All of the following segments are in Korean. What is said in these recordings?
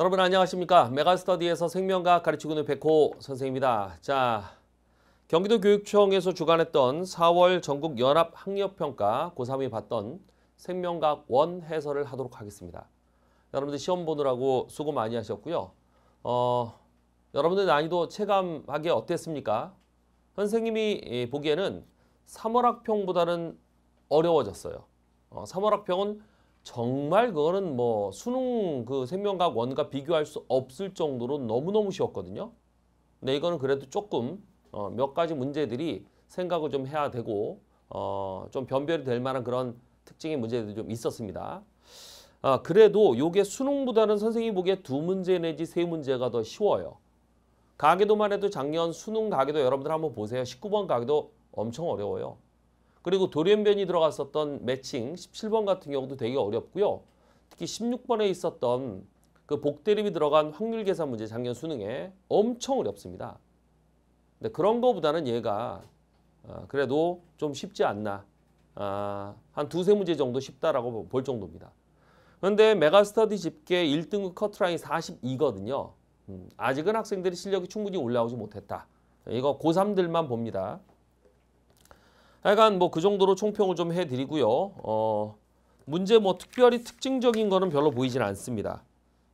여러분 안녕하십니까 메가스터디에서 생명과학 가르치고 있는 백호 선생입니다 자 경기도 교육청에서 주관했던 4월 전국 연합 학력평가 고3이 봤던 생명과학 원 해설을 하도록 하겠습니다 여러분들 시험 보느라고 수고 많이 하셨고요 어 여러분들 난이도 체감하기 어땠습니까 선생님이 예, 보기에는 3월 학평보다는 어려워졌어요 어, 3월 학평은 정말 그거는 뭐 수능 그 생명과학 원과 비교할 수 없을 정도로 너무너무 쉬웠거든요. 근데 이거는 그래도 조금 어, 몇 가지 문제들이 생각을 좀 해야 되고 어, 좀 변별이 될 만한 그런 특징의 문제들이 좀 있었습니다. 아, 그래도 요게 수능보다는 선생님 보기에 두 문제 내지 세 문제가 더 쉬워요. 가계도만 해도 작년 수능 가계도 여러분들 한번 보세요. 19번 가계도 엄청 어려워요. 그리고 돌연변이 들어갔었던 매칭 17번 같은 경우도 되게 어렵고요. 특히 16번에 있었던 그 복대립이 들어간 확률 계산 문제 작년 수능에 엄청 어렵습니다. 근데 그런 거보다는 얘가 어, 그래도 좀 쉽지 않나. 아, 한 두세 문제 정도 쉽다라고 볼 정도입니다. 그런데 메가스터디 집계 1등급 커트라인 42거든요. 음, 아직은 학생들이 실력이 충분히 올라오지 못했다. 이거 고3들만 봅니다. 하여간 뭐그 정도로 총평을 좀 해드리고요. 어, 문제 뭐 특별히 특징적인 거는 별로 보이진 않습니다.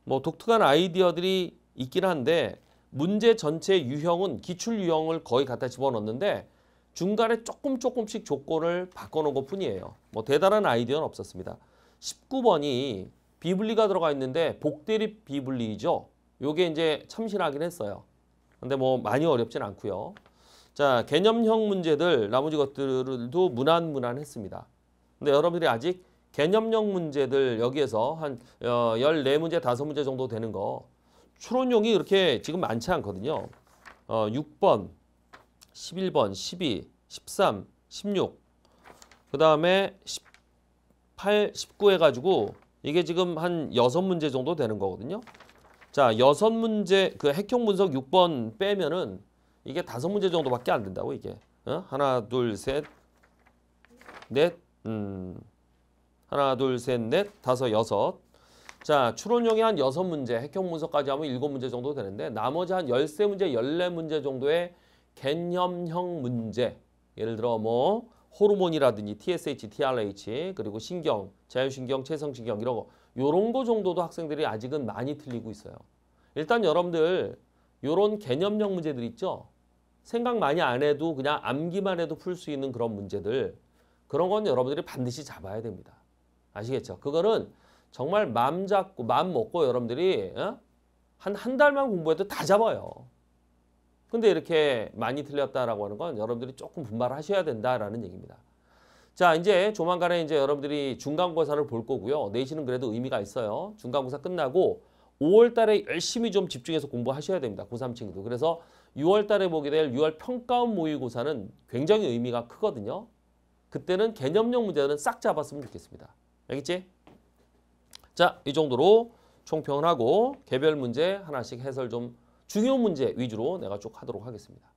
뭐 독특한 아이디어들이 있긴 한데 문제 전체 유형은 기출 유형을 거의 갖다 집어넣는데 중간에 조금 조금씩 조건을 바꿔놓은 것 뿐이에요. 뭐 대단한 아이디어는 없었습니다. 19번이 비블리가 들어가 있는데 복대립 비블리죠. 이 요게 이제 참신하긴 했어요. 근데 뭐 많이 어렵진 않고요. 자 개념형 문제들 나머지 것들도 무난무난했습니다. 근데 여러분들이 아직 개념형 문제들 여기에서 한 14문제, 어, 5문제 정도 되는 거 추론용이 이렇게 지금 많지 않거든요. 어, 6번, 11번, 12, 13, 16, 그 다음에 18, 19 해가지고 이게 지금 한 6문제 정도 되는 거거든요. 자, 6문제, 그 핵형 분석 6번 빼면은 이게 다섯 문제 정도밖에 안 된다고 이게. 어? 하나 둘 셋넷 음. 하나 둘 셋 넷 다섯 여섯 자, 추론형이 한 여섯 문제 핵형 문서까지 하면 일곱 문제 정도 되는데 나머지 한 열세 문제 열네 문제 정도의 개념형 문제. 예를 들어 뭐 호르몬이라든지 TSH, TRH 그리고 신경, 자율신경, 체성신경 이런 거 요런 거 정도도 학생들이 아직은 많이 틀리고 있어요. 일단 여러분들 요런 개념형 문제들 있죠? 생각 많이 안 해도 그냥 암기만 해도 풀 수 있는 그런 문제들 그런 건 여러분들이 반드시 잡아야 됩니다. 아시겠죠? 그거는 정말 맘 잡고 마음 먹고 여러분들이 한한 어? 한 달만 공부해도 다 잡아요. 근데 이렇게 많이 틀렸다라고 하는 건 여러분들이 조금 분발하셔야 된다라는 얘기입니다. 자 이제 조만간에 이제 여러분들이 중간고사를 볼 거고요. 내시는 그래도 의미가 있어요. 중간고사 끝나고 5월달에 열심히 좀 집중해서 공부하셔야 됩니다. 고3층도. 그래서 6월 달에 보게 될 6월 평가원 모의고사는 굉장히 의미가 크거든요. 그때는 개념형 문제는 싹 잡았으면 좋겠습니다. 알겠지? 자, 이 정도로 총평을 하고 개별 문제 하나씩 해설 좀 중요 한 문제 위주로 내가 쭉 하도록 하겠습니다.